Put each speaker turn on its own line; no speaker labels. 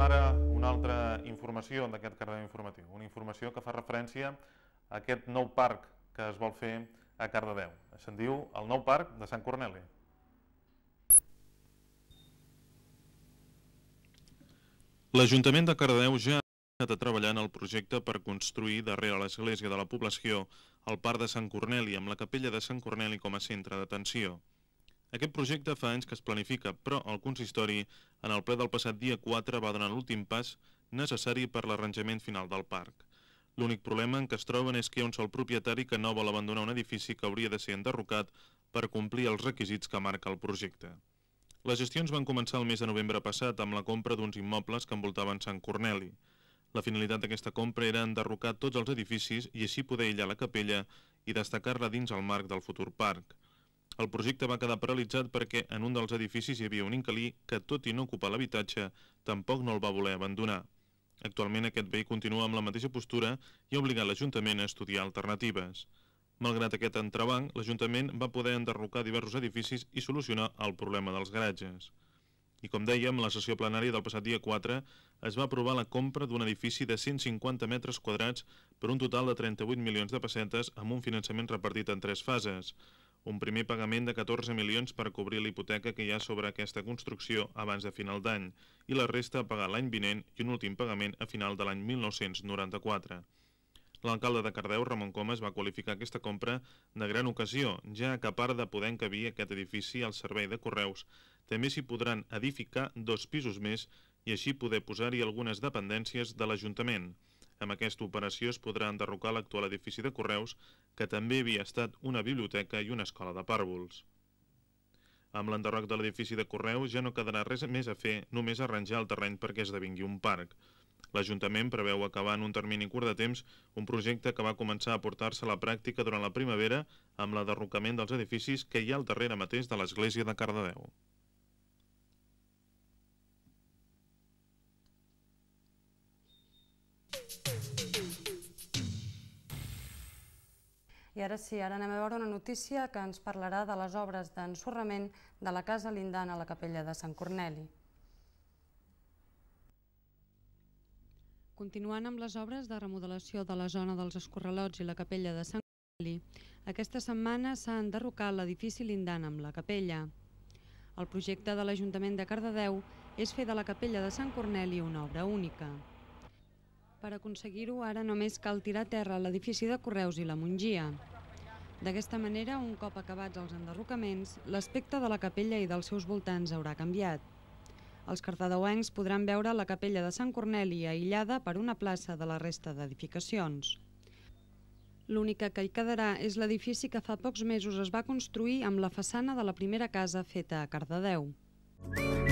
Escoltem ara una altra informació d'aquest carrer informatiu, una informació que fa referència a aquest nou parc que es vol fer a Cardedeu. Se'n diu el nou parc de Sant Corneli. L'Ajuntament de Cardedeu ja ha estat treballant el projecte per construir darrere l'església de la població el parc de Sant Corneli amb la capella de Sant Corneli com a centre d'atenció. Aquest projecte fa anys que es planifica, però el consistori, en el ple del passat dia 4, va donar l'últim pas necessari per l'arranjament final del parc. L'únic problema en què es troben és que hi ha un sol propietari que no vol abandonar un edifici que hauria de ser enderrocat per complir els requisits que marca el projecte. Les gestions van començar el mes de novembre passat amb la compra d'uns immobles que envoltaven Sant Corneli. La finalitat d'aquesta compra era enderrocar tots els edificis i així poder aïllar la capella i destacar-la dins el marc del futur parc. El projecte va quedar paralitzat perquè en un dels edificis hi havia un incalí que, tot i no ocupar l'habitatge, tampoc no el va voler abandonar. Actualment aquest veí continua amb la mateixa postura i ha obligat l'Ajuntament a estudiar alternatives. Malgrat aquest entrebanc, l'Ajuntament va poder enderrocar diversos edificis i solucionar el problema dels garatges. I com dèiem, la sessió plenària del passat dia 4 es va aprovar la compra d'un edifici de 150 metres quadrats per un total de 38 milions de pessetes amb un finançament repartit en tres fases un primer pagament de 14 milions per cobrir la hipoteca que hi ha sobre aquesta construcció abans de final d'any i la resta a pagar l'any vinent i un últim pagament a final de l'any 1994. L'alcalde de Cardeu, Ramon Comas, va qualificar aquesta compra de gran ocasió, ja que a part de poder encabir aquest edifici al servei de correus, també s'hi podran edificar dos pisos més i així poder posar-hi algunes dependències de l'Ajuntament. Amb aquesta operació es podrà enderrocar l'actual edifici de Correus, que també havia estat una biblioteca i una escola de pàrvols. Amb l'enderroc de l'edifici de Correus ja no quedarà res més a fer, només arranjar el terreny perquè esdevingui un parc. L'Ajuntament preveu acabar en un termini curt de temps un projecte que va començar a portar-se a la pràctica durant la primavera amb l'aderrocament dels edificis que hi ha al darrere mateix de l'església de Cardedeu.
I ara sí, ara anem a veure una notícia que ens parlarà de les obres d'ensorrament de la Casa Lindana a la Capella de Sant Corneli. Continuant amb les obres de remodelació de la zona dels escorrelots i la Capella de Sant Corneli, aquesta setmana s'ha enderrocat l'edifici Lindana amb la capella. El projecte de l'Ajuntament de Cardedeu és fer de la Capella de Sant Corneli una obra única. Per aconseguir-ho, ara només cal tirar a terra l'edifici de Correus i la Mongia. D'aquesta manera, un cop acabats els enderrocaments, l'aspecte de la capella i dels seus voltants haurà canviat. Els cardedeuencs podran veure la capella de Sant Corneli aïllada per una plaça de la resta d'edificacions. L'única que hi quedarà és l'edifici que fa pocs mesos es va construir amb la façana de la primera casa feta a Cardedeu. Música